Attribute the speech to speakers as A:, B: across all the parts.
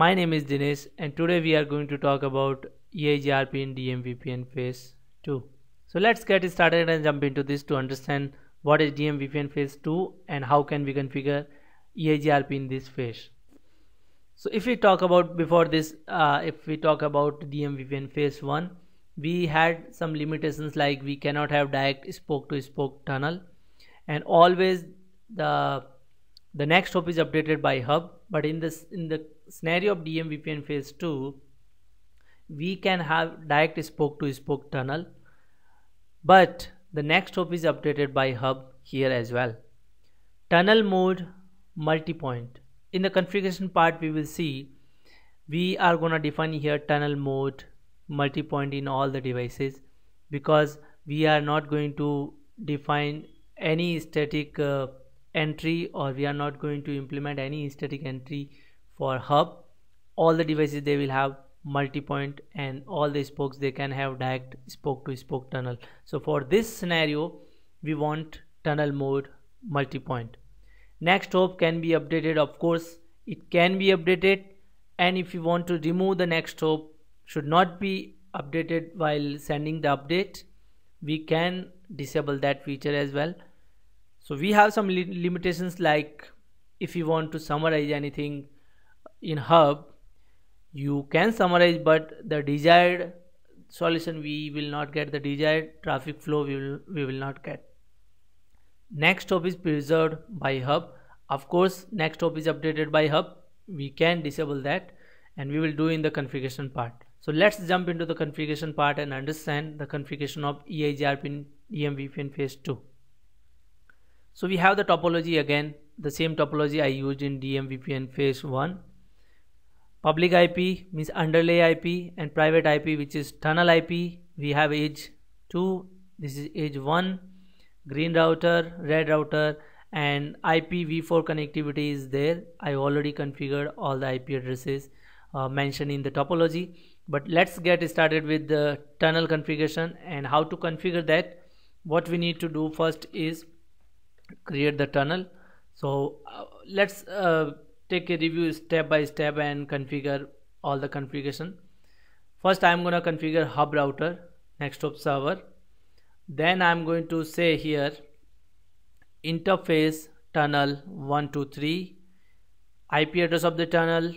A: My name is Dinesh and today we are going to talk about EIGRP in DMVPN phase 2. So let's get started and jump into this to understand what is DMVPN phase 2 and how can we configure EIGRP in this phase. So if we talk about before this, uh, if we talk about DMVPN phase 1, we had some limitations like we cannot have direct spoke to spoke tunnel and always the the next hop is updated by hub but in this in the scenario of DMVPN phase 2, we can have direct spoke to spoke tunnel, but the next hop is updated by hub here as well. Tunnel mode multi-point. In the configuration part, we will see we are going to define here tunnel mode multi-point in all the devices because we are not going to define any static uh, entry or we are not going to implement any static entry for hub all the devices they will have multi-point and all the spokes they can have direct spoke to spoke tunnel so for this scenario we want tunnel mode multi-point next hop can be updated of course it can be updated and if you want to remove the next hop should not be updated while sending the update we can disable that feature as well so we have some li limitations like if you want to summarize anything in hub you can summarize but the desired solution we will not get the desired traffic flow we will, we will not get next hop is preserved by hub of course next hop is updated by hub we can disable that and we will do in the configuration part so let's jump into the configuration part and understand the configuration of EIGRP in EMV in phase 2 so we have the topology again the same topology I used in DMVPN phase 1 public IP means underlay IP and private IP which is tunnel IP we have edge 2 this is edge 1 green router red router and IPv4 connectivity is there I already configured all the IP addresses uh, mentioned in the topology but let's get started with the tunnel configuration and how to configure that what we need to do first is create the tunnel so uh, let's uh, take a review step by step and configure all the configuration first I'm gonna configure hub router next hop server then I'm going to say here interface tunnel 123 IP address of the tunnel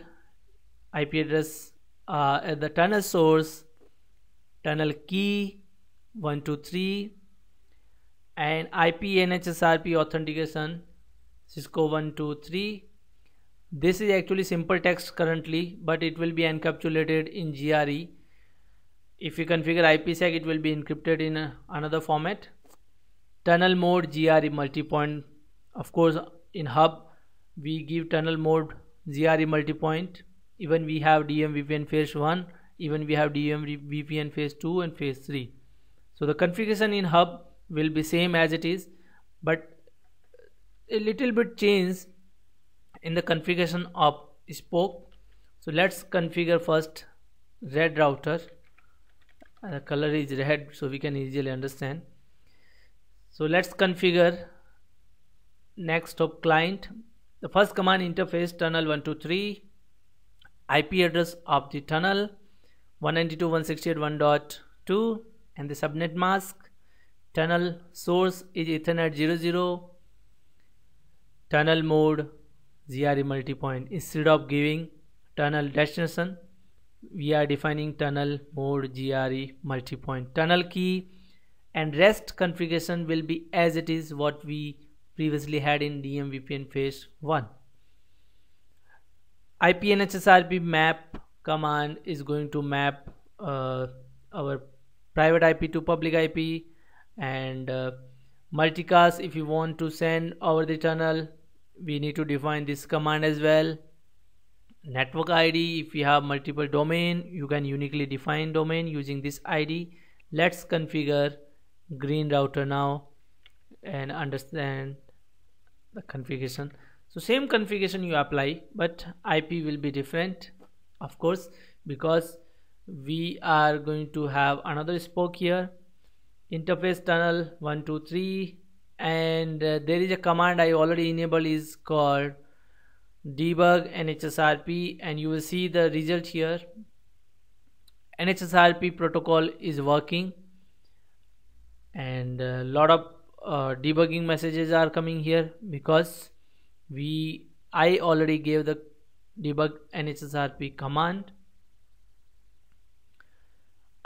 A: IP address uh, at the tunnel source tunnel key 123 and IP NHSRP authentication Cisco 123 this is actually simple text currently, but it will be encapsulated in GRE. If you configure IPsec, it will be encrypted in a, another format. Tunnel mode GRE multipoint. Of course, in Hub, we give tunnel mode GRE multipoint. Even we have DM VPN phase 1, even we have DM VPN phase 2 and phase 3. So the configuration in Hub will be same as it is, but a little bit change in the configuration of spoke so let's configure first red router and the color is red so we can easily understand so let's configure next of client the first command interface tunnel 123 IP address of the tunnel 192.168.1.2 and the subnet mask tunnel source is ethernet 00 tunnel mode GRE multipoint instead of giving tunnel destination we are defining tunnel mode GRE multipoint tunnel key and rest configuration will be as it is what we previously had in DMVPN phase 1 IPNHSRP map command is going to map uh, our private IP to public IP and uh, multicast if you want to send over the tunnel we need to define this command as well network id if you have multiple domain you can uniquely define domain using this id let's configure green router now and understand the configuration so same configuration you apply but ip will be different of course because we are going to have another spoke here interface tunnel 123 and uh, there is a command I already enabled is called debug NHSRP and you will see the result here NHSRP protocol is working and a uh, lot of uh, debugging messages are coming here because we I already gave the debug NHSRP command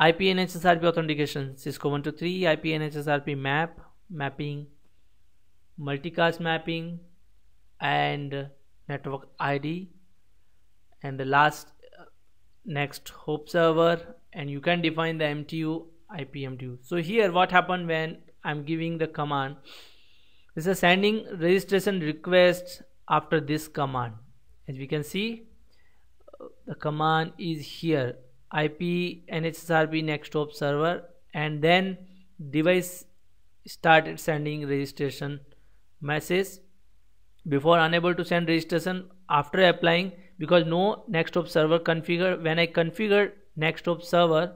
A: IP NHSRP authentication Cisco 123 IP NHSRP map mapping multicast mapping and network ID and the last uh, next hope server and you can define the MTU IP MTU so here what happened when I'm giving the command this is sending registration request after this command as we can see the command is here IP NHSRB next hope server and then device started sending registration message before unable to send registration after applying because no nextop server configure when i configured nextop server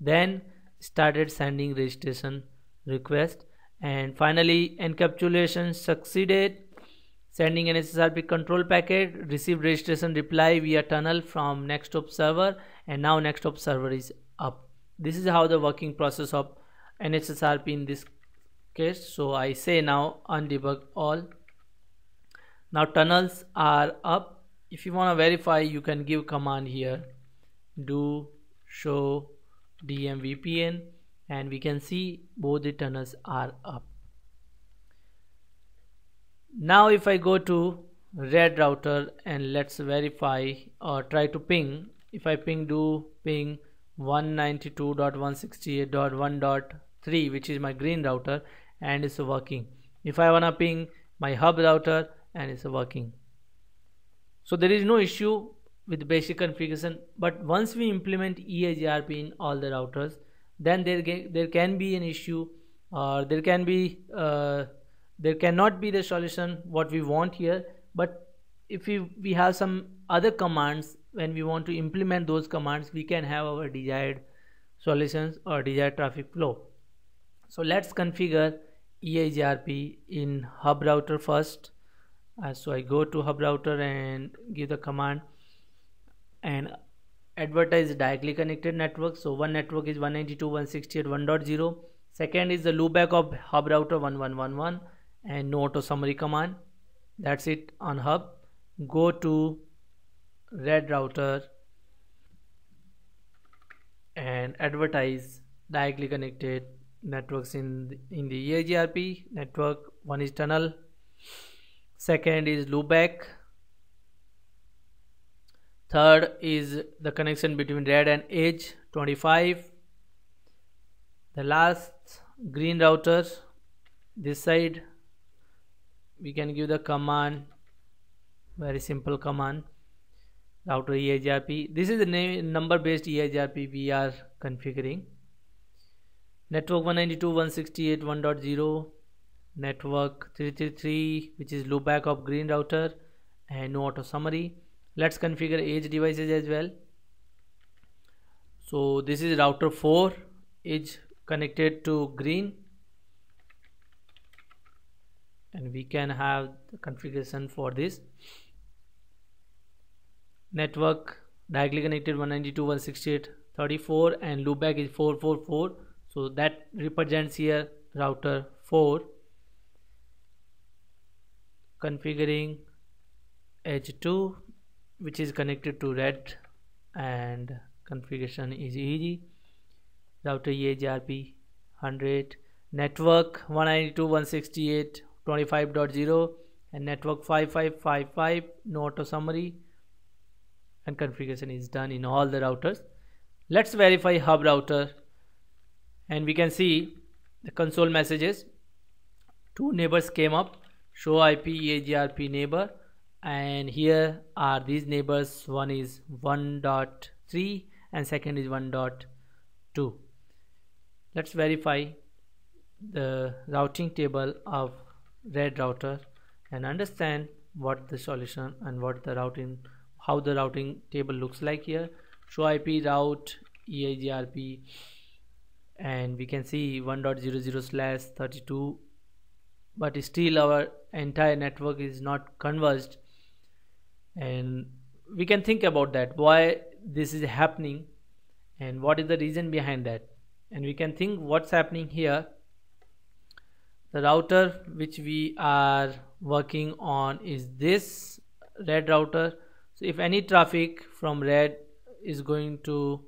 A: then started sending registration request and finally encapsulation succeeded sending an SSRP control packet received registration reply via tunnel from nextop server and now nextop server is up this is how the working process of NSSRP in this okay so I say now undebug all now tunnels are up if you want to verify you can give command here do show dmvpn and we can see both the tunnels are up now if I go to red router and let's verify or try to ping if I ping do ping 192.168.1.3 which is my green router and it's working if I wanna ping my hub router and it's working so there is no issue with basic configuration but once we implement EAGRP in all the routers then there, there can be an issue or uh, there can be uh, there cannot be the solution what we want here but if we, we have some other commands when we want to implement those commands we can have our desired solutions or desired traffic flow so let's configure EIGRP in hub router first uh, so I go to hub router and give the command and advertise directly connected network so one network is 192.168.1.0 second is the loopback of hub router 1111 and no auto summary command that's it on hub go to red router and advertise directly connected networks in the, in the EIGRP network one is tunnel second is loopback third is the connection between red and edge 25 the last green router this side we can give the command very simple command router EIGRP this is the name number based EIGRP we are configuring network 192.168.1.0 network 333 which is loopback of green router and no auto summary let's configure edge devices as well so this is router 4 edge connected to green and we can have the configuration for this network directly connected 192.168.34 and loopback is 444 so that represents here router 4 configuring edge 2 which is connected to red and configuration is easy router EHRP 100 network 192.168.25.0 and network 5555 no auto summary and configuration is done in all the routers let's verify hub router and we can see the console messages two neighbors came up show ip agrp neighbor and here are these neighbors one is 1.3 and second is 1.2 let's verify the routing table of red router and understand what the solution and what the routing how the routing table looks like here show ip route eagrp and we can see 1.00 slash 32 but still our entire network is not converged and we can think about that why this is happening and what is the reason behind that and we can think what's happening here the router which we are working on is this red router so if any traffic from red is going to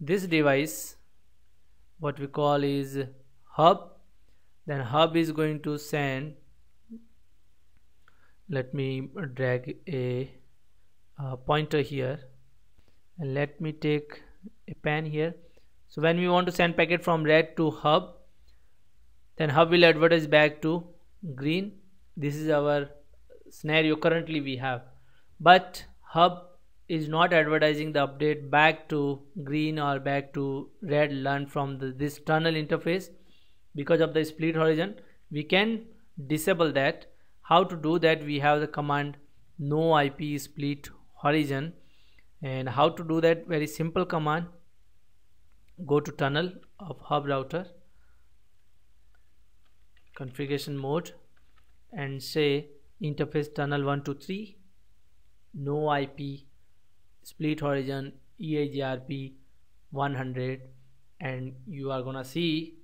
A: this device what we call is hub then hub is going to send let me drag a, a, pointer here and let me take a pen here so when we want to send packet from red to hub then hub will advertise back to green this is our scenario currently we have but hub is not advertising the update back to green or back to red learn from the, this tunnel interface because of the split horizon we can disable that how to do that we have the command no IP split horizon and how to do that very simple command go to tunnel of hub router configuration mode and say interface tunnel 123 no IP split horizon EIGRP 100 and you are gonna see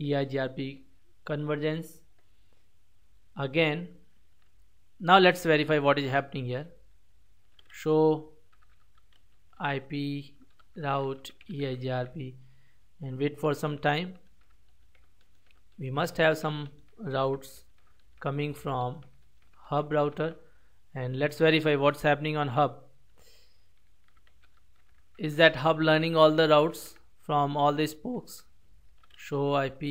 A: EIGRP convergence again now let's verify what is happening here show IP route EIGRP and wait for some time we must have some routes coming from hub router and let's verify what's happening on hub is that hub learning all the routes from all the spokes show IP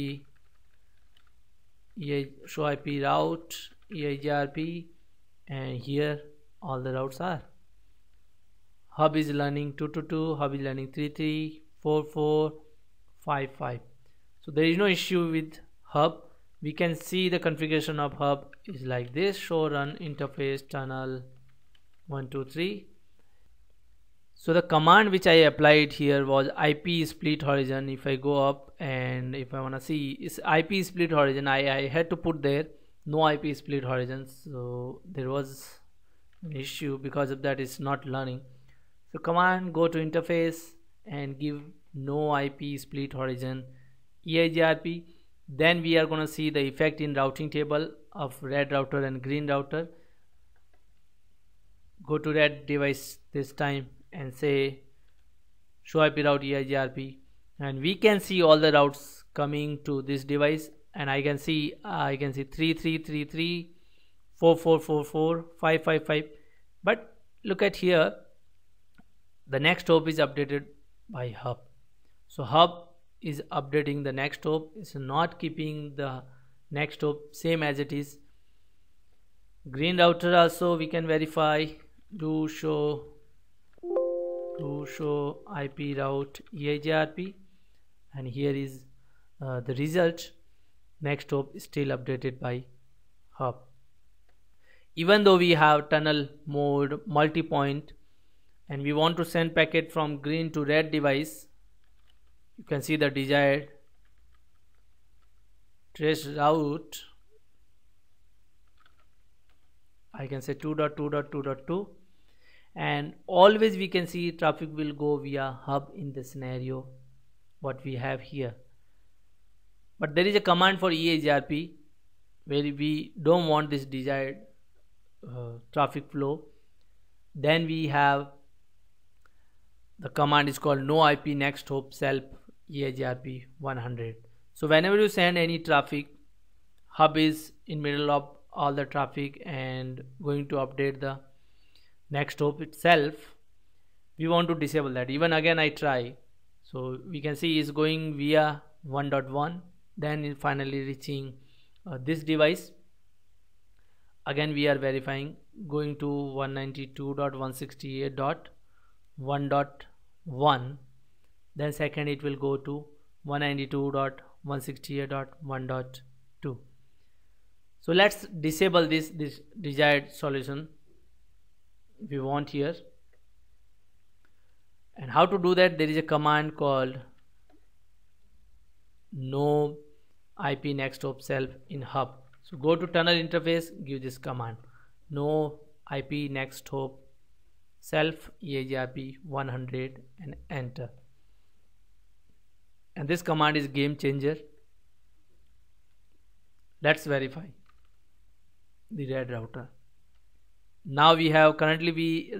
A: show IP route EIGRP and here all the routes are hub is learning 222 hub is learning three three four four five five. so there is no issue with hub we can see the configuration of hub is like this show run interface tunnel 123 so the command which I applied here was IP split horizon if I go up and if I want to see is IP split horizon I, I had to put there no IP split horizon so there was an issue because of that it's not learning so command go to interface and give no IP split horizon EIGRP then we are going to see the effect in routing table of red router and green router go to red device this time and say show ip route EIGRP and we can see all the routes coming to this device and I can see uh, I can see 3333 4444 555 but look at here the next hop is updated by hub so hub is updating the next hop it's not keeping the next hop same as it is green router also we can verify do show to show IP route EIGRP and here is uh, the result next hop still updated by hub even though we have tunnel mode multi-point and we want to send packet from green to red device you can see the desired trace route I can say 2.2.2.2 and always we can see traffic will go via hub in the scenario what we have here but there is a command for EAGRP where we don't want this desired uh, traffic flow then we have the command is called no IP next hope self EAGRP 100 so whenever you send any traffic hub is in middle of all the traffic and going to update the next hop itself we want to disable that even again I try so we can see is going via 1.1 then finally reaching uh, this device again we are verifying going to 192.168.1.1 then second it will go to 192.168.1.2 so let's disable this this desired solution we want here and how to do that there is a command called no ip next hop self in hub so go to tunnel interface give this command no ip next hop self EAGRP 100 and enter and this command is game changer let's verify the red router now we have currently we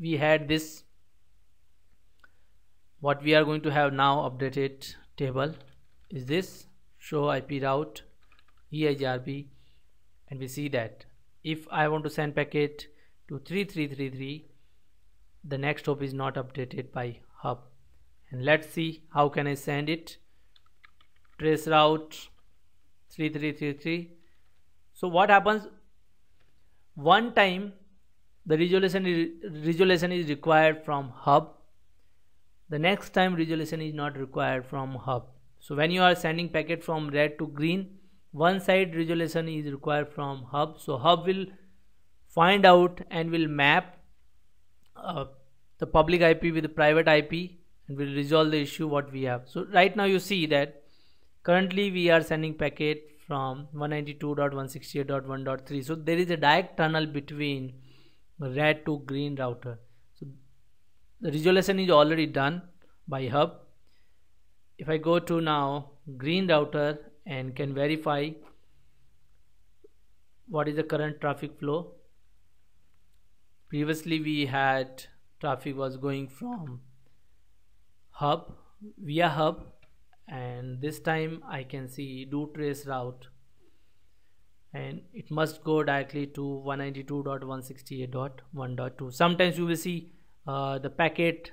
A: we had this what we are going to have now updated table is this show IP route EIGRP and we see that if I want to send packet to 3333 the next hop is not updated by hub and let's see how can I send it trace route 3333 so what happens one time the resolution is, resolution is required from hub the next time resolution is not required from hub so when you are sending packet from red to green one side resolution is required from hub so hub will find out and will map uh, the public IP with the private IP and will resolve the issue what we have so right now you see that currently we are sending packet from 192.168.1.3 so there is a direct tunnel between red to green router so the resolution is already done by hub if I go to now green router and can verify what is the current traffic flow previously we had traffic was going from hub via hub and this time I can see do trace route and it must go directly to 192.168.1.2 sometimes you will see uh, the packet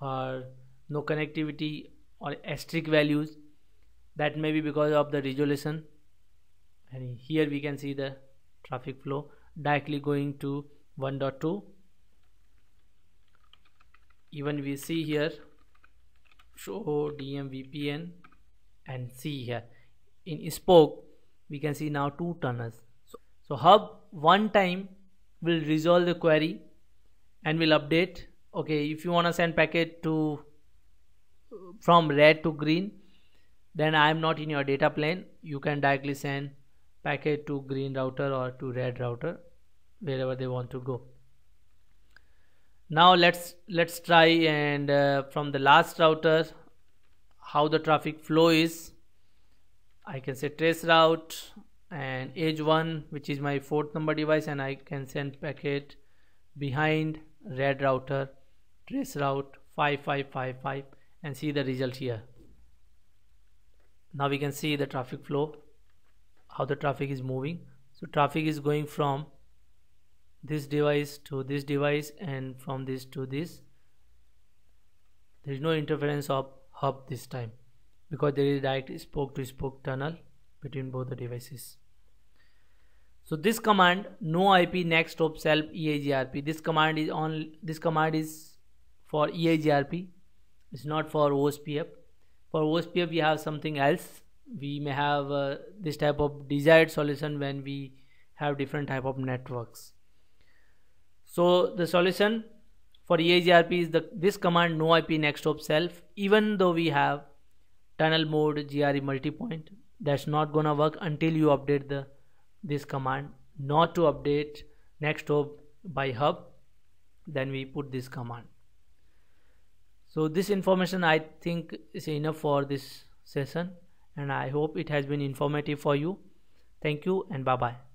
A: or no connectivity or asterisk values that may be because of the resolution and here we can see the traffic flow directly going to 1.2 even we see here show dm vpn and see here in spoke we can see now two tunnels so, so hub one time will resolve the query and will update okay if you want to send packet to from red to green then i am not in your data plane you can directly send packet to green router or to red router wherever they want to go now let's let's try and uh, from the last router how the traffic flow is I can say trace route and edge one which is my fourth number device and I can send packet behind red router trace route 5555 and see the result here now we can see the traffic flow how the traffic is moving so traffic is going from this device to this device and from this to this there is no interference of hub this time because there is direct spoke to spoke tunnel between both the devices so this command no ip next hop self eagrp this command is on this command is for eagrp it's not for ospf for ospf we have something else we may have uh, this type of desired solution when we have different type of networks so the solution for EIGRP is the, this command no IP next hop self even though we have tunnel mode GRE multipoint that's not gonna work until you update the this command not to update next hop by hub then we put this command so this information I think is enough for this session and I hope it has been informative for you thank you and bye bye